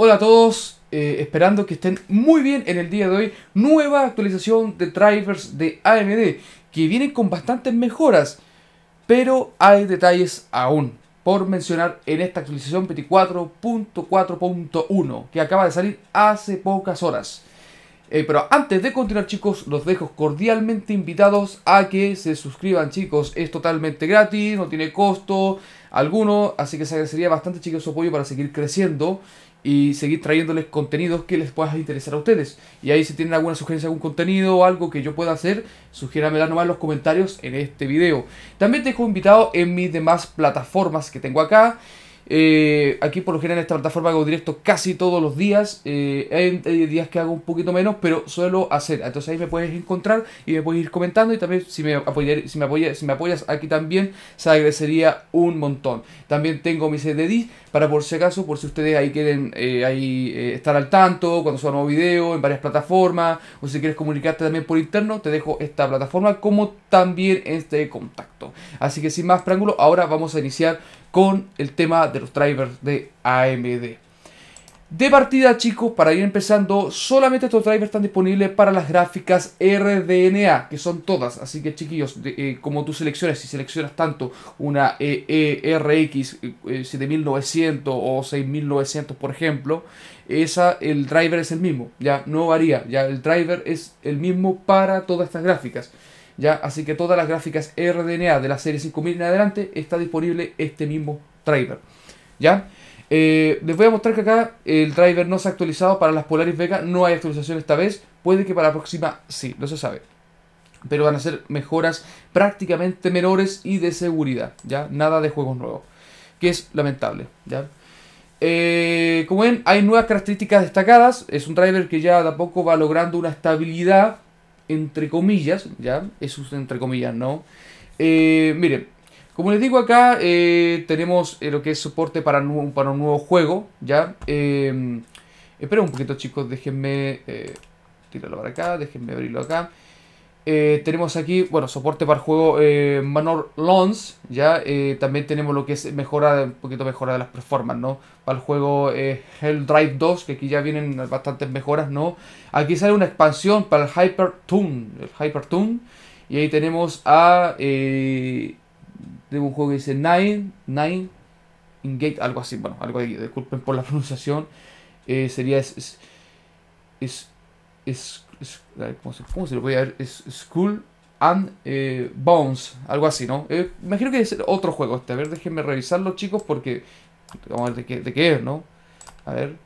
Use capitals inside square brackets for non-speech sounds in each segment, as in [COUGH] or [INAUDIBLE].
Hola a todos, eh, esperando que estén muy bien en el día de hoy. Nueva actualización de drivers de AMD, que viene con bastantes mejoras, pero hay detalles aún por mencionar en esta actualización 24.4.1, que acaba de salir hace pocas horas. Eh, pero antes de continuar chicos, los dejo cordialmente invitados a que se suscriban chicos. Es totalmente gratis, no tiene costo alguno, así que se agradecería bastante chicos su apoyo para seguir creciendo y seguir trayéndoles contenidos que les pueda interesar a ustedes. Y ahí si tienen alguna sugerencia, algún contenido o algo que yo pueda hacer, sugiéramela nomás en los comentarios en este video. También te dejo invitado en mis demás plataformas que tengo acá. Eh, aquí por lo general en esta plataforma hago directo casi todos los días. Eh, hay, días que hago un poquito menos, pero suelo hacer. Entonces ahí me puedes encontrar y me puedes ir comentando. Y también si me, si me, apoyas, si me apoyas aquí también, se agradecería un montón. También tengo mis CDD para por si acaso, por si ustedes ahí quieren eh, estar al tanto cuando suba nuevo video en varias plataformas. O si quieres comunicarte también por interno, te dejo esta plataforma como también este contacto. Así que sin más preámbulos ahora vamos a iniciar con el tema de los drivers de AMD. De partida chicos, para ir empezando, solamente estos drivers están disponibles para las gráficas RDNA, que son todas, así que chiquillos, eh, como tú selecciones, si seleccionas tanto una e e eh, RX eh, 7900 o 6900 por ejemplo, esa, el driver es el mismo, ya no varía, ya el driver es el mismo para todas estas gráficas. ¿ya? Así que todas las gráficas RDNA de la serie 5000 en adelante está disponible este mismo driver, ¿ya? Eh, les voy a mostrar que acá el driver no se ha actualizado para las Polaris Vega, no hay actualización esta vez, puede que para la próxima sí, no se sabe. Pero van a ser mejoras prácticamente menores y de seguridad, ¿ya? Nada de juegos nuevos, que es lamentable, ¿ya? Eh, como ven, hay nuevas características destacadas. Es un driver que ya de a poco va logrando una estabilidad entre comillas, ya, eso es entre comillas, ¿no? Eh, miren, como les digo acá, eh, tenemos eh, lo que es soporte para, para un nuevo juego, ya. esperen un poquito chicos, déjenme tirarlo para acá, déjenme abrirlo acá. Eh, tenemos aquí, bueno, soporte para el juego eh, Manor Lons, ¿ya? Eh, también tenemos lo que es mejora, un poquito mejora de las performances, ¿no? Para el juego Hell Drive 2, que aquí ya vienen bastantes mejoras, ¿no? Aquí sale una expansión para el Hyper Toon, el Hyper y ahí tenemos a... tengo un juego que dice Nine, Nine, Ingate, algo así, bueno, algo así, disculpen por la [LAUGHS] pronunciación, sería... es, es, es ¿cómo se, ver? Es School and eh, Bones, algo así, ¿no? Eh, imagino que es otro juego este. A ver, déjenme revisarlo, chicos, porque... Vamos a ver de qué, es, ¿no? A ver.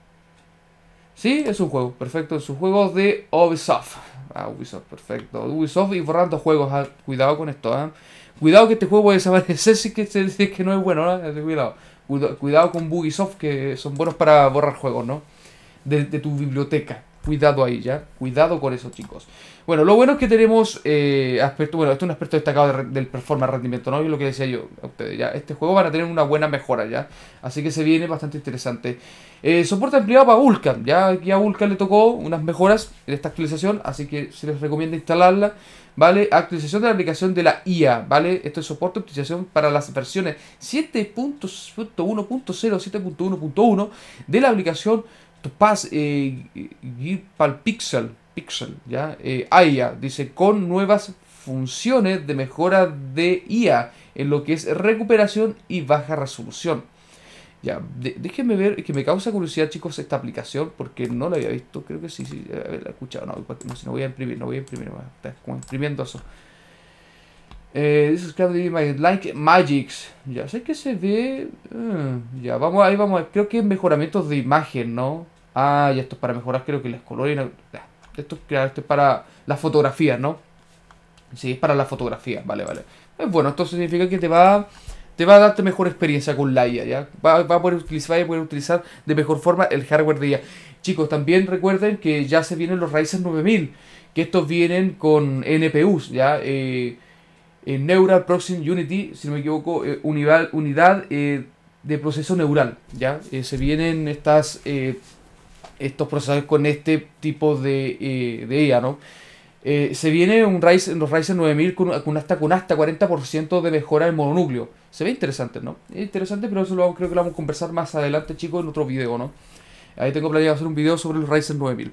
Sí, es un juego, perfecto. Es un juego de Ubisoft. Ah, Ubisoft, perfecto. Ubisoft y borrando juegos. Ah, cuidado con esto, ¿eh? Cuidado que este juego puede desaparecer si que, dice que no es bueno, ¿no? ¿eh? Cuidado. Cuidado con Bugisoft, que son buenos para borrar juegos, ¿no? de tu biblioteca. Cuidado ahí, ¿ya? Cuidado con eso, chicos. Bueno, lo bueno es que tenemos eh, aspecto... Bueno, esto es un aspecto destacado del performance rendimiento, ¿no? y lo que decía yo a ustedes, ¿ya? Este juego van a tener una buena mejora, ¿ya? Así que se viene bastante interesante. Eh, soporte ampliado para Vulkan, ¿ya? Aquí a Vulkan le tocó unas mejoras en esta actualización, así que se les recomienda instalarla, ¿vale? Actualización de la aplicación de la IA, ¿vale? Esto es soporte actualización para las versiones 7.1.0, 7.1.1 de la aplicación Topaz eh, Pixel, Pixel, ¿ya? AIA, eh, dice, con nuevas funciones de mejora de IA en lo que es recuperación y baja resolución. Ya, déjenme ver, que me causa curiosidad, chicos, esta aplicación, porque no la había visto, creo que sí, sí, la he escuchado, no, no, no voy a imprimir, no voy a imprimir, voy como imprimiendo eso. Eh, this is like Magics. Ya sé que se ve. Eh, ya, vamos, ahí vamos. Creo que mejoramientos de imagen, ¿no? Ah, y esto es para mejorar, creo que las colores. Esto, es para las fotografías, ¿no? Sí, es para las fotografías, vale, vale. bueno, esto significa que te va, te va a darte mejor experiencia con la IA, ¿ya? Va, a poder utilizar, poder utilizar de mejor forma el hardware de IA. Chicos, también recuerden que ya se vienen los Ryzen 9000, que estos vienen con NPUs, ¿ya? Eh, neural Proxy Unity, si no me equivoco, eh, unidad, eh, de proceso neural, ¿ya? se vienen estas estos procesadores con este tipo de, eh, IA, ¿no? Eh, se viene un Ryzen, los Ryzen 9000 con, con, hasta, con hasta 40% de mejora en mononúcleo. Se ve interesante, ¿no? Es interesante, pero eso creo que lo vamos a conversar más adelante, chicos, en otro video, ¿no? Ahí tengo planeado hacer un video sobre los Ryzen 9000.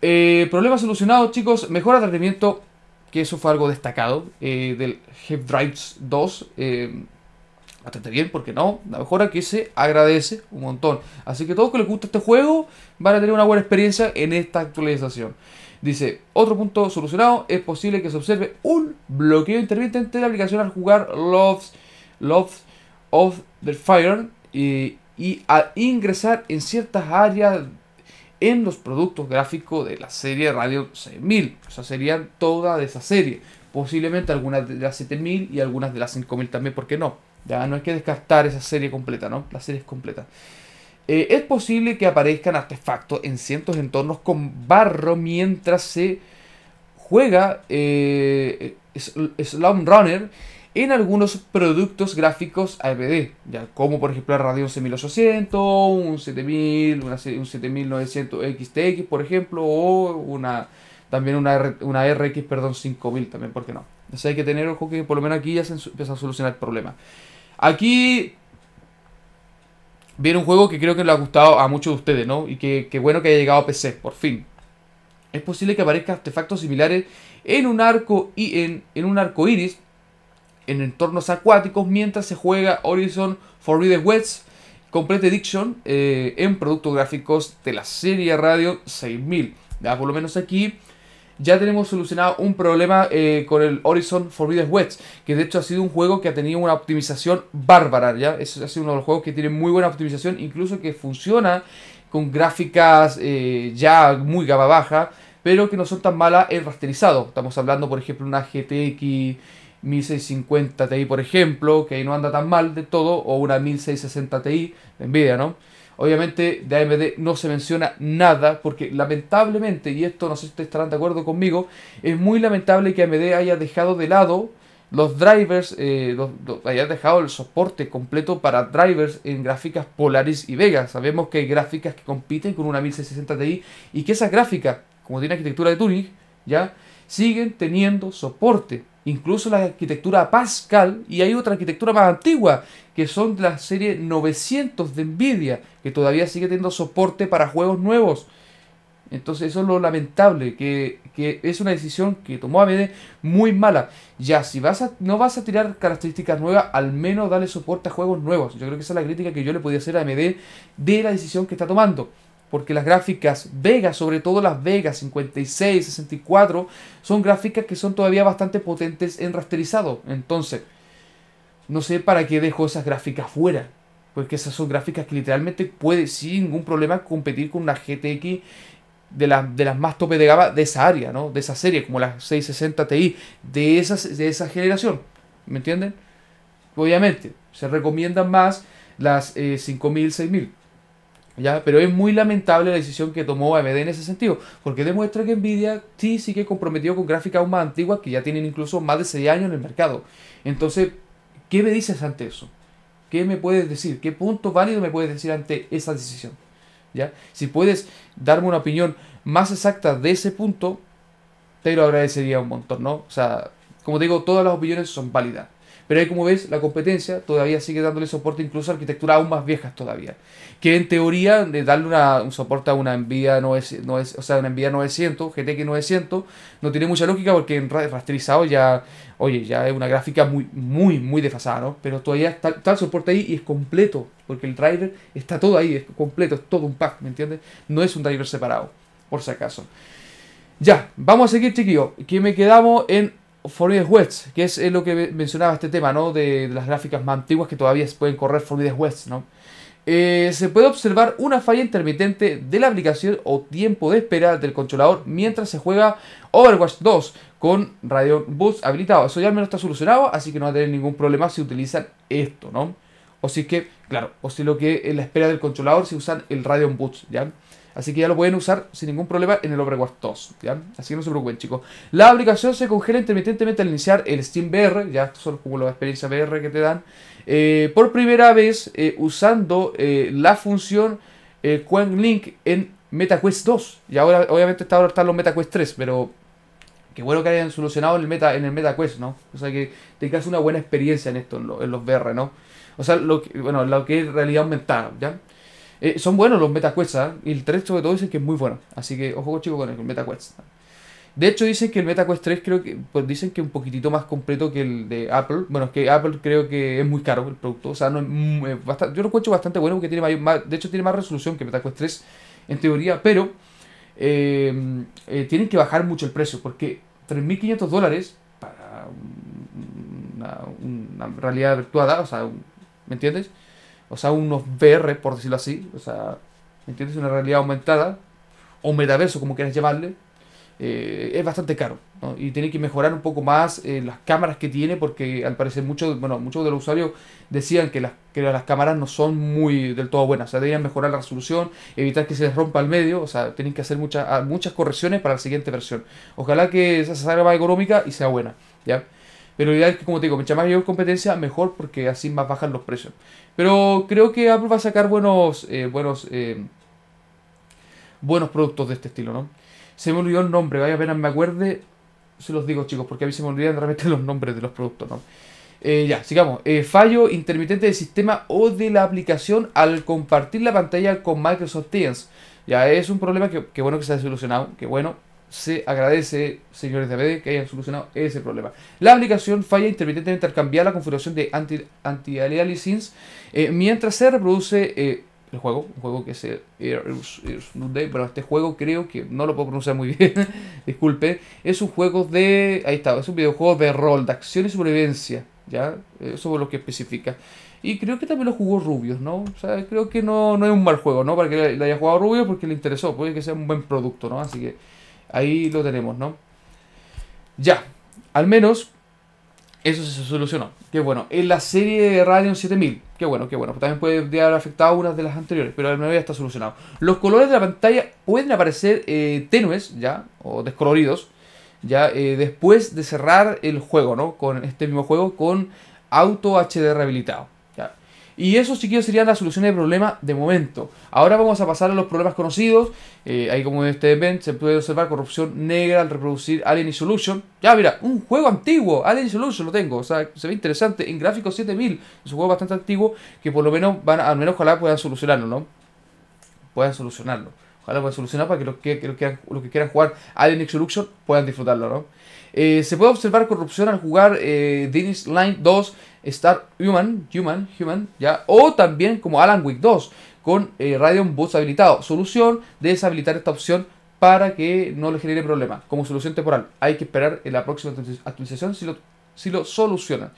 Eh, problemas solucionados, chicos. Mejor de rendimiento, que eso fue algo destacado, eh, del Head Drives 2 bastante bien, porque no, la mejora que se agradece un montón. Así que todos que les gusta este juego van a tener una buena experiencia en esta actualización. Dice, otro punto solucionado, es posible que se observe un bloqueo intermitente de la aplicación al jugar Loves, Loves of the Fire y, a al ingresar en ciertas áreas en los productos gráficos de la serie Radio 6000. O sea, serían todas de esa serie. Posiblemente algunas de las 7000 y algunas de las 5000 también, ¿por qué no? Ya no hay que descartar esa serie completa, ¿no? La serie es completa. Eh, es posible que aparezcan artefactos en ciertos entornos con barro mientras se juega eh, Slum Runner en algunos productos gráficos AMD, ya, como por ejemplo la Radeon 11800, un 7000, un 7900 XTX por ejemplo, o una también una, una RX perdón, 5000 también, ¿por qué no? O hay que tener ojo que por lo menos aquí ya se empieza a solucionar el problema. Aquí viene un juego que creo que le ha gustado a muchos de ustedes, ¿no? Y que, bueno que haya llegado a PC, por fin. Es posible que aparezcan artefactos similares en un arco y en, un arco iris en entornos acuáticos mientras se juega Horizon Forbidden West Complete Edition eh, en productos gráficos de la serie Radio 6000. Ya, por lo menos aquí ya tenemos solucionado un problema eh, con el Horizon Forbidden West, que de hecho ha sido un juego que ha tenido una optimización bárbara, ¿ya? Es ha sido uno de los juegos que tiene muy buena optimización, incluso que funciona con gráficas eh, ya muy gama baja, pero que no son tan malas el rasterizado. Estamos hablando, por ejemplo, una GTX 1650 Ti, por ejemplo, que ahí no anda tan mal de todo, o una 1660 Ti de Nvidia, ¿no? Obviamente de AMD no se menciona nada porque lamentablemente, y esto no sé si ustedes estarán de acuerdo conmigo, es muy lamentable que AMD haya dejado de lado los drivers, eh, haya dejado el soporte completo para drivers en gráficas Polaris y Vega. Sabemos que hay gráficas que compiten con una 1660 Ti y que esas gráficas, como tiene arquitectura de Turing, ya siguen teniendo soporte incluso la arquitectura Pascal, y hay otra arquitectura más antigua, que son la serie 900 de Nvidia, que todavía sigue teniendo soporte para juegos nuevos. Entonces eso es lo lamentable, que, es una decisión que tomó AMD muy mala. Ya, si vas no vas a tirar características nuevas, al menos dale soporte a juegos nuevos. Yo creo que esa es la crítica que yo le podía hacer a AMD de la decisión que está tomando porque las gráficas Vega, sobre todo las Vega 56, 64, son gráficas que son todavía bastante potentes en rasterizado. Entonces, no sé para qué dejo esas gráficas fuera, porque esas son gráficas que literalmente puede sin ningún problema competir con una GTX de, de las más tope de gama de esa área, ¿no? De esa serie, como las 660 Ti, de, esas, de esa generación, ¿me entienden? Obviamente, se recomiendan más las 5000, eh, 6000. Pero es muy lamentable la decisión que tomó AMD en ese sentido, porque demuestra que Nvidia sí sigue comprometido con gráficas aún más antiguas que ya tienen incluso más de 6 años en el mercado. Entonces, ¿qué me dices ante eso? ¿Qué me puedes decir? ¿Qué punto válido me puedes decir ante esa decisión? ¿Ya? Si puedes darme una opinión más exacta de ese punto, te lo agradecería un montón, ¿no? O sea, como digo, todas las opiniones son válidas. Pero ahí como ves, la competencia todavía sigue dándole soporte incluso a arquitecturas aún más viejas todavía. Que en teoría, de darle un soporte a una NVIDIA, 900, no es, o sea, una 900, GTX 900, no tiene mucha lógica porque en rasterizado ya, oye, ya es una gráfica muy, muy, muy desfasada, ¿no? Pero todavía está, está el soporte ahí y es completo, porque el driver está todo ahí, es completo, es todo un pack, ¿me entiendes? No es un driver separado, por si acaso. Ya, vamos a seguir, chiquillos. Que me quedamos en Formidable West, que es, lo que mencionaba este tema, ¿no? De, las gráficas más antiguas que todavía pueden correr Formidable West, ¿no? Eh, se puede observar una falla intermitente de la aplicación o tiempo de espera del controlador mientras se juega Overwatch 2 con Radeon Boost habilitado. Eso ya al menos está solucionado, así que no va a tener ningún problema si utilizan esto, ¿no? O si es que, claro, o si lo que en la espera del controlador, si usan el Radeon Boots, ¿ya? Así que ya lo pueden usar sin ningún problema en el Overwatch 2, ¿ya? Así que no se preocupen, chicos. La aplicación se congela intermitentemente al iniciar el Steam VR, ya estos son como las experiencia VR que te dan. Eh, por primera vez eh, usando eh, la función Quang Link en MetaQuest 2. Y ahora, obviamente, está ahora están los MetaQuest 3, pero qué bueno que hayan solucionado en el meta en el MetaQuest, ¿no? O sea que tengas una buena experiencia en esto, en los VR, ¿no? O sea, lo que, bueno, lo que es realidad aumentada, ¿ya? Eh, son buenos los MetaQuest, ¿ah? Y el 3 sobre todo dicen que es muy bueno. Así que ojo chicos con el MetaQuest. De hecho dicen que el MetaQuest 3 creo que, pues dicen que es un poquitito más completo que el de Apple. Bueno, es que Apple creo que es muy caro el producto. O sea, no, es bastante, yo lo encuentro bastante bueno porque tiene más, de hecho tiene más resolución que MetaQuest 3 en teoría, pero em, eh, tienen que bajar mucho el precio porque 3.500 dólares para una, una realidad virtual, o sea, ¿me entiendes? O sea, unos VR, por decirlo así, o sea, ¿me entiendes? Una realidad aumentada, o metaverso, como quieras llamarle, eh, es bastante caro, Y tiene que mejorar un poco más eh, las cámaras que tiene, porque al parecer muchos, bueno, muchos de los usuarios decían que las, que las cámaras no son muy del todo buenas, o sea, deberían mejorar la resolución, evitar que se les rompa el medio, o sea, tienen que hacer muchas, muchas correcciones para la siguiente versión. Ojalá que esa salga más económica y sea buena, ¿ya? Pero la idea es que, como te digo, mientras más mayor competencia, mejor, porque así más bajan los precios. Pero creo que Apple va a sacar buenos, eh, buenos, eh, buenos productos de este estilo, ¿no? Se me olvidó el nombre, vaya apenas me acuerde, se los digo, chicos, porque a mí se me olvidan realmente [LAUGHS] los nombres de los productos, ¿no? Eh, ya, sigamos. fallo intermitente del sistema o de la aplicación al compartir la pantalla con Microsoft Teams. Ya es un problema que, que bueno que se ha solucionado, que bueno, se agradece, señores de ABD, que hayan solucionado ese problema. La aplicación falla intermitentemente al cambiar la configuración de anti aliasing eh, mientras se reproduce eh, el juego, un juego que se eh, pero este juego creo que no lo puedo pronunciar muy bien, [LAUGHS] disculpe, es un juego de, ahí está, es un videojuego de rol, de acción y supervivencia, ¿ya? Eso es lo que especifica. Y creo que también lo jugó Rubios, ¿no? O sea, creo que no, no es un mal juego, ¿no? Para que lo haya jugado Rubios porque le interesó, puede que sea un buen producto, ¿no? Así que... Ahí lo tenemos, ¿no? Ya, al menos eso se solucionó. Qué bueno. En la serie de Radeon 7000, qué bueno, qué bueno. También puede haber afectado unas de las anteriores, pero al menos ya está solucionado. Los colores de la pantalla pueden aparecer eh, tenues, ya, o descoloridos, ya, eh, después de cerrar el juego, ¿no? Con este mismo juego, con auto hd rehabilitado. Y eso, que serían las soluciones del problema de momento. Ahora vamos a pasar a los problemas conocidos. Eh, ahí, como ustedes ven, se puede observar corrupción negra al reproducir Alien Solution. Ya, mira, un juego antiguo, Alien Solution lo tengo. O sea, se ve interesante. En gráfico 7000, es un juego bastante antiguo que por lo menos van, al menos ojalá puedan solucionarlo, ¿no? Puedan solucionarlo solucionar para que los que, que, quieran jugar Alien Exoluxion puedan disfrutarlo, ¿no? Eh, se puede observar corrupción al jugar eh, Line 2, Star Human, Human, Human, ya, o también como Alan Wick 2, con eh, Radium Boots habilitado. Solución, deshabilitar esta opción para que no le genere problema como solución temporal. Hay que esperar en la próxima actualización si lo, si lo solucionan.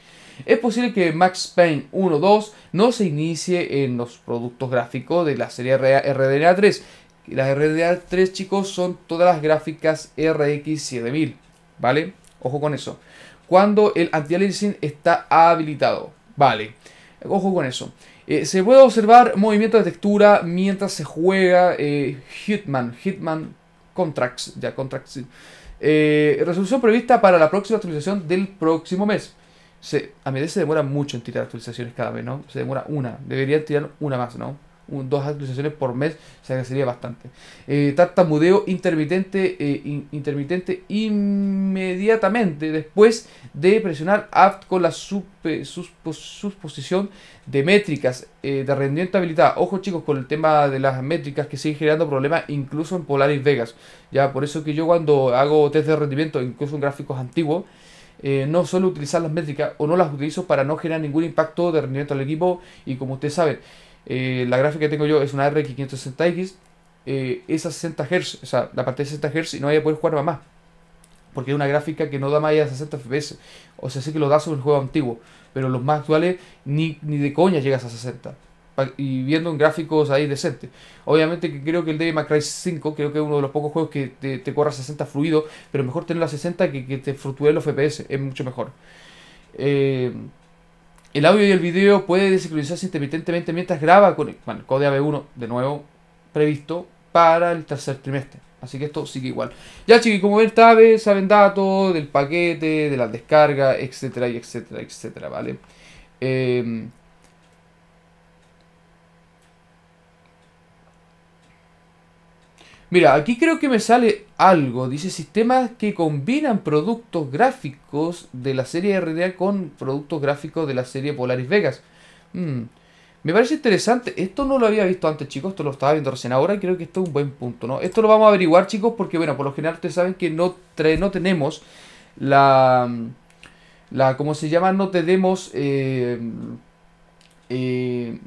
Es posible que Max Payne 1.2 no se inicie en los productos gráficos de la serie RDNA 3, y las RDA 3 chicos, son todas las gráficas RX 7000, ¿vale? Ojo con eso. Cuando el anti-aliasing está habilitado, ¿vale? Ojo con eso. Eh, se puede observar movimiento de textura mientras se juega eh, Hitman, Hitman Contracts, ya Contracts. Eh, resolución prevista para la próxima actualización del próximo mes. Se, a mí se demora mucho en tirar actualizaciones cada vez, ¿no? Se demora una. debería tirar una más, ¿no? dos actualizaciones por mes, se sería bastante. Eh, tartamudeo intermitente, eh, intermitente inmediatamente después de presionar apt con la suposición de métricas eh, de rendimiento habilidad. Ojo chicos con el tema de las métricas que sigue generando problemas incluso en Polaris Vegas. Ya por eso que yo cuando hago test de rendimiento, incluso en gráficos antiguos, eh, no suelo utilizar las métricas o no las utilizo para no generar ningún impacto de rendimiento al equipo y como ustedes saben eh, la gráfica que tengo yo es una RX 560X. Eh, es a 60 Hz, o sea, la parte de 60 Hz y no voy a poder jugar más. Porque es una gráfica que no da más allá de 60 FPS. O sea, sí que lo da sobre el juego antiguo. Pero los más actuales ni, ni de coña llegas a 60 y viendo en gráficos ahí decente Obviamente que creo que el Devil May Cry 5, creo que es uno de los pocos juegos que te, te corra 60 fluido, pero mejor tener la 60 que que te fluctúe los FPS, es mucho mejor. Eh, el audio y el video puede desincronizarse intermitentemente mientras graba con el código code AB1 de nuevo previsto para el tercer trimestre. Así que esto sigue igual. Ya chicos, como ven, saben, saben datos del paquete, de la descarga, etcétera, y etcétera, etcétera, ¿vale? Em, Mira, aquí creo que me sale algo. Dice sistemas que combinan productos gráficos de la serie RDA con productos gráficos de la serie Polaris Vegas. Hmm. Me parece interesante. Esto no lo había visto antes, chicos. Esto lo estaba viendo recién ahora. y Creo que esto es un buen punto, ¿no? Esto lo vamos a averiguar, chicos, porque, bueno, por lo general ustedes saben que no, no tenemos la... la ¿Cómo se llama? No tenemos... eh, eh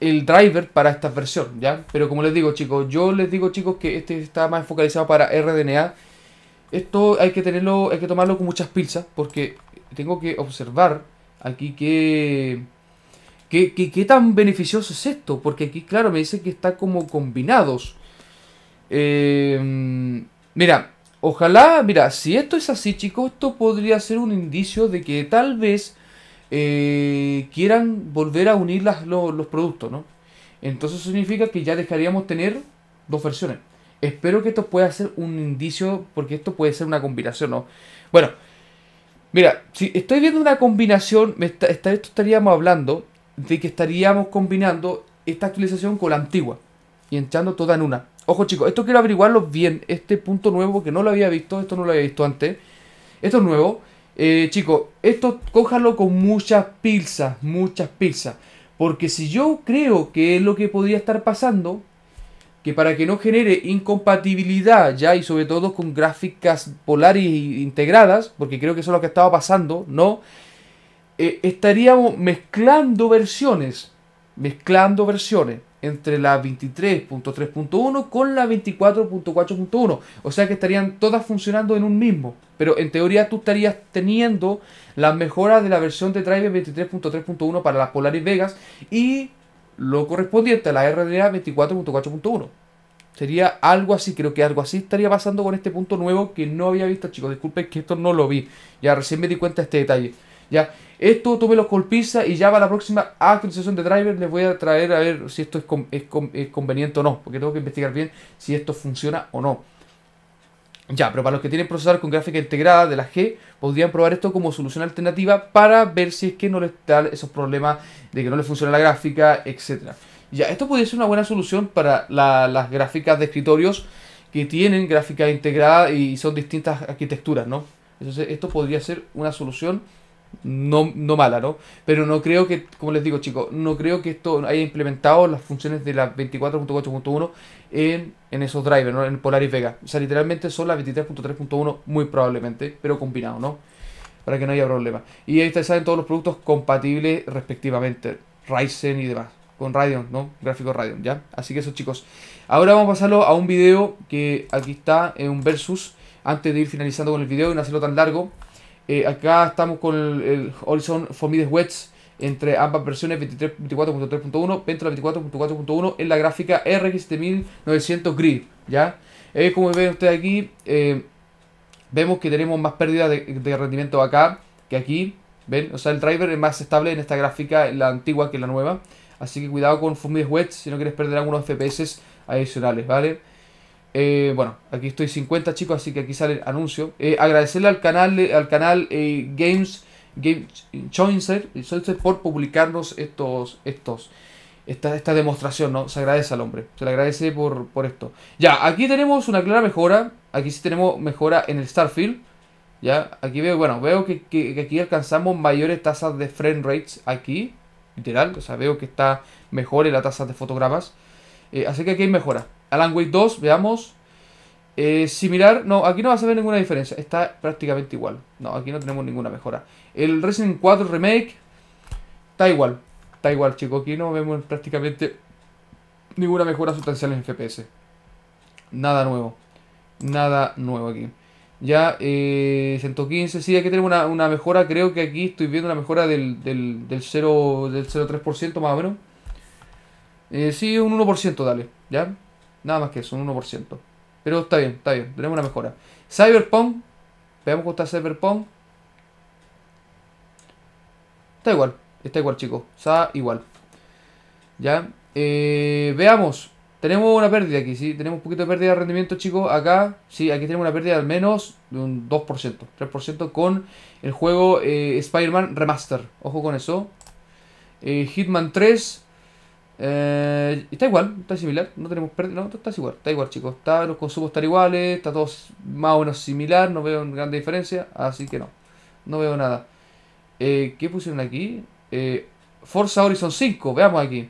el driver para esta versión, ¿ya? Pero como les digo, chicos, yo les digo, chicos, que este está más focalizado para RDNA. Esto hay que tenerlo, hay que tomarlo con muchas pizzas porque tengo que observar aquí que... ¿Qué, qué, tan beneficioso es esto? Porque aquí, claro, me dice que está como combinados. Em, mira, ojalá, mira, si esto es así, chicos, esto podría ser un indicio de que tal vez eh, quieran volver a unir los, productos, ¿no? Entonces significa que ya dejaríamos tener dos versiones. Espero que esto pueda ser un indicio, porque esto puede ser una combinación, ¿no? Bueno, mira, si estoy viendo una combinación, está, esto estaríamos hablando de que estaríamos combinando esta actualización con la antigua y echando toda en una. Ojo chicos, esto quiero averiguarlo bien, este punto nuevo que no lo había visto, esto no lo había visto antes. Esto es nuevo. Eh, chicos, esto cójalo con muchas pizzas, muchas pizzas. Porque si yo creo que es lo que podría estar pasando, que para que no genere incompatibilidad ya y sobre todo con gráficas polares integradas, porque creo que eso es lo que estaba pasando, ¿no? Eh, estaríamos mezclando versiones, mezclando versiones entre la 23.3.1 con la 24.4.1. O sea que estarían todas funcionando en un mismo. Pero en teoría tú estarías teniendo las mejoras de la versión de Drive 23.3.1 para las Polaris Vegas y lo correspondiente a la RDA 24.4.1. Sería algo así, creo que algo así estaría pasando con este punto nuevo que no había visto, chicos. Disculpen que esto no lo vi. Ya recién me di cuenta de este detalle. Ya, esto tuve los colpizas y ya para la próxima actualización de driver les voy a traer a ver si esto es, es, conveniente o no, porque tengo que investigar bien si esto funciona o no. Ya, pero para los que tienen procesador con gráfica integrada de la G, podrían probar esto como solución alternativa para ver si es que no les da esos problemas de que no les funciona la gráfica, etc. Ya, esto podría ser una buena solución para las gráficas de escritorios que tienen gráfica integrada y son distintas arquitecturas, ¿no? Entonces, esto podría ser una solución no, no mala, ¿no? Pero no creo que, como les digo chicos, no creo que esto haya implementado las funciones de la 24.4.1 en, en, esos drivers, ¿no? En Polaris Vega. O sea, literalmente son las 23.3.1 muy probablemente, pero combinado, ¿no? Para que no haya problema. Y ahí están saben, todos los productos compatibles respectivamente, Ryzen y demás. Con Radeon, ¿no? Gráfico Radeon, ¿ya? Así que eso chicos. Ahora vamos a pasarlo a un video que aquí está, en un versus. Antes de ir finalizando con el video y no hacerlo tan largo. Eh, acá estamos con el, Horizon Formides Wedge entre ambas versiones 24.3.1 la 24.4.1 en la gráfica RX 7900 grid, ¿ya? Eh, como ven ustedes aquí, eh, vemos que tenemos más pérdida de, rendimiento acá que aquí, ¿ven? O sea, el driver es más estable en esta gráfica, en la antigua que la nueva, así que cuidado con Fumides Wedge si no quieres perder algunos FPS adicionales, ¿vale? Eh, bueno, aquí estoy 50 chicos, así que aquí sale el anuncio. Eh, agradecerle al canal, eh, al canal Games, Game por publicarnos estos, estos, esta, esta, demostración, ¿no? Se agradece al hombre, se le agradece por, esto. Ya, aquí tenemos una clara mejora, aquí sí tenemos mejora en el Starfield. Ya, aquí veo, bueno, veo que, aquí alcanzamos mayores tasas de frame rates aquí, literal, o sea, veo que está mejor en la tasa de fotogramas. así que aquí hay mejora. Alan Wake 2, veamos. Eh, similar, no, aquí no vas a ver ninguna diferencia. Está prácticamente igual. No, aquí no tenemos ninguna mejora. El Resident 4 Remake está igual. Está igual, chicos. Aquí no vemos prácticamente ninguna mejora sustancial en FPS. Nada nuevo. Nada nuevo aquí. Ya, 115. Eh, sí, aquí tenemos una, una, mejora. Creo que aquí estoy viendo una mejora del, del, del 0, del 0,3% más o menos. Eh, sí, un 1%, dale. Ya. Nada más que eso, un 1%. Pero está bien, está bien, tenemos una mejora. Cyberpunk, veamos cómo está Cyberpunk. Está igual, está igual chicos, está igual. Ya, eh, veamos, tenemos una pérdida aquí, ¿sí? Tenemos un poquito de pérdida de rendimiento, chicos. Acá, sí, aquí tenemos una pérdida al menos de un 2%, 3% con el juego eh, Spider-Man Remaster. Ojo con eso. Eh, Hitman 3, eh, está igual, está similar, no tenemos pérdida, no, está igual, está igual chicos, está, los consumos están iguales, está todo más o menos similar, no veo una gran diferencia, así que no, no veo nada. Eh, ¿Qué pusieron aquí? Eh, Forza Horizon 5, veamos aquí.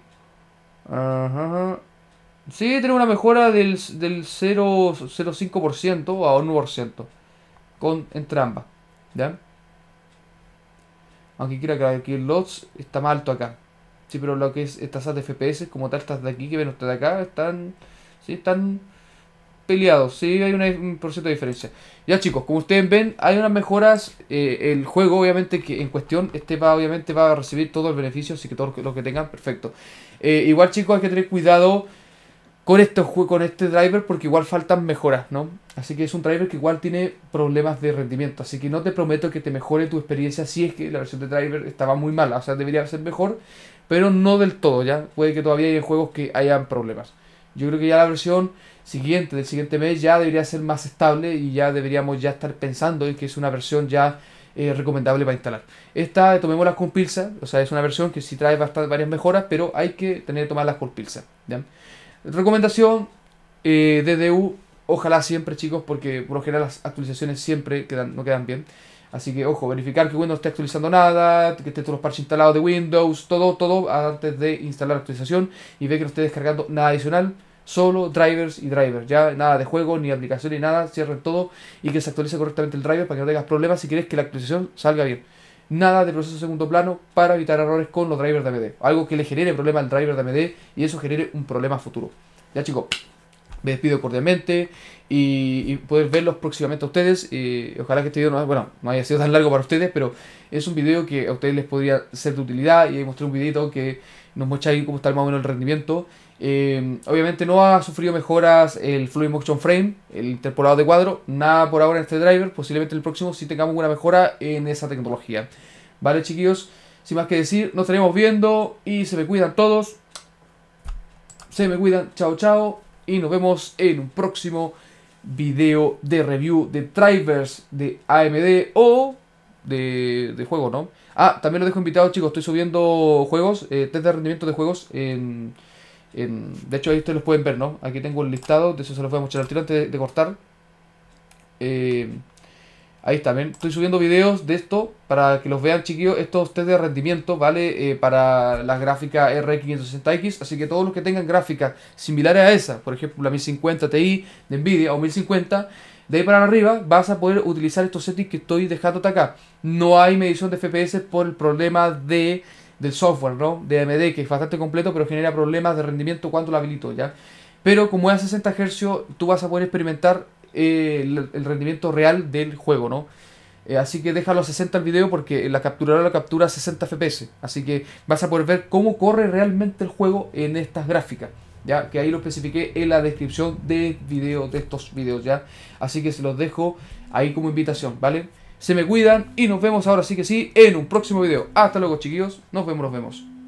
Sí, tiene una mejora del, del 0,05% a 1% con entrambas, ¿ya? Aunque quiera que aquí el lots está más alto acá. Sí, pero lo que es estas eh, de FPS, como tal, estas de aquí que ven ustedes acá, están. Sí, están peleados. Sí, hay un porcentaje de diferencia. Ya, chicos, como ustedes ven, hay unas mejoras. Eh, el juego, obviamente, que en cuestión, este va, obviamente, va a recibir todo el beneficio. Así que todo lo que tengan, perfecto. Eh, igual, chicos, hay que tener cuidado con, este con este driver porque igual faltan mejoras, ¿no? Así que es un driver que igual tiene problemas de rendimiento. Así que no te prometo que te mejore tu experiencia si es que la versión de driver estaba muy mala. O sea, debería ser mejor pero no del todo, ¿ya? Puede que todavía haya juegos que hayan problemas. Yo creo que ya la versión siguiente, del siguiente mes, ya debería ser más estable y ya deberíamos ya estar pensando en que es una versión ya eh, recomendable para instalar. Esta, eh, tomémosla con pilsa, o sea, es una versión que sí trae bastante varias mejoras, pero hay que tener que tomarlas con pilsa, Recomendación, eh, DDU, ojalá siempre chicos, porque por lo general las actualizaciones siempre quedan, no quedan bien. Así que ojo, verificar que Windows esté actualizando nada, que esté todos los parches instalados de Windows, todo, todo, antes de instalar la actualización y ve que no esté descargando nada adicional, solo drivers y drivers, ya nada de juego, ni aplicación, ni nada, cierren todo y que se actualice correctamente el driver para que no tengas problemas si quieres que la actualización salga bien. Nada de proceso segundo plano para evitar errores con los drivers de AMD, algo que le genere problema al driver de AMD y eso genere un problema futuro. Ya chicos me despido cordialmente y, poder verlos próximamente a ustedes. Eh, ojalá que este video no, bueno, haya sido tan largo para ustedes, pero es un video que a ustedes les podría ser de utilidad y ahí mostré un videito que nos muestra ahí cómo está más o menos el rendimiento. Eh, obviamente no ha sufrido mejoras el Fluid Motion Frame, el interpolado de cuadro, nada por ahora en este driver, posiblemente el próximo si tengamos una mejora en esa tecnología. Vale chiquillos, sin más que decir, nos estaremos viendo y se me cuidan todos. Se me cuidan, chao chao y nos vemos en un próximo video de review de drivers de AMD o de, de juego, ¿no? Ah, también los dejo invitados, chicos. Estoy subiendo juegos, eh, test de rendimiento de juegos. En, de hecho, ahí ustedes los pueden ver, ¿no? Aquí tengo el listado, de eso se los voy a mostrar al tiro antes de, cortar. Eh, Ahí está, estoy subiendo videos de esto para que los vean, chiquillos. Estos test de rendimiento, ¿vale? Eh, para las gráficas RX 560X. Así que todos los que tengan gráficas similares a esa, por ejemplo, la 1050 Ti de Nvidia o 1050, de ahí para arriba vas a poder utilizar estos settings que estoy hasta acá. No hay medición de FPS por el problema de, del software, ¿no? De AMD, que es bastante completo, pero genera problemas de rendimiento cuando lo habilito, ¿ya? Pero como es a 60 Hz, tú vas a poder experimentar eh, el, rendimiento real del juego, ¿no? Eh, así que déjalo a 60 el video porque la capturadora la captura a 60 FPS. Así que vas a poder ver cómo corre realmente el juego en estas gráficas. Ya, que ahí lo especifiqué en la descripción de video, de estos videos, ¿ya? Así que se los dejo ahí como invitación, ¿vale? Se me cuidan y nos vemos ahora sí que sí en un próximo video. Hasta luego, chiquillos. Nos vemos, nos vemos.